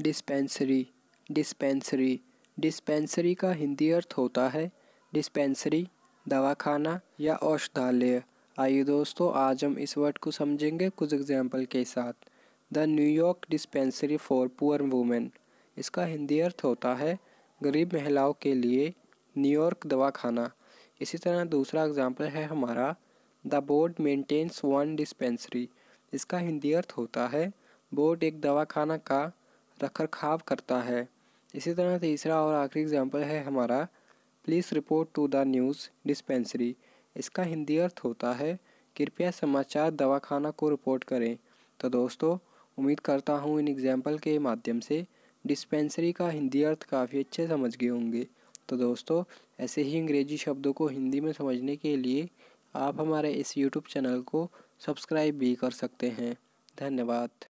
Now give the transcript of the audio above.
dispensary dispensary dispensary का हिंदी अर्थ होता है डिस्पेंसरी दवाखाना या औषधालय आइए दोस्तों आज हम इस वर्ड को समझेंगे कुछ एग्जाम्पल के साथ the New York dispensary for poor women इसका हिंदी अर्थ होता है गरीब महिलाओं के लिए न्यूयॉर्क दवाखाना इसी तरह दूसरा एग्जाम्पल है हमारा the board maintains one dispensary इसका हिंदी अर्थ होता है बोर्ड एक दवाखाना का रखरखाव करता है इसी तरह तीसरा और आखिरी एग्जाम्पल है हमारा please report to the news dispensary इसका हिंदी अर्थ होता है कृपया समाचार दवाखाना को रिपोर्ट करें तो दोस्तों उम्मीद करता हूँ इन एग्जाम्पल के माध्यम से डिस्पेंसरी का हिंदी अर्थ काफ़ी अच्छे समझ गए होंगे तो दोस्तों ऐसे ही अंग्रेजी शब्दों को हिंदी में समझने के लिए आप हमारे इस यूट्यूब चैनल को सब्सक्राइब भी कर सकते हैं धन्यवाद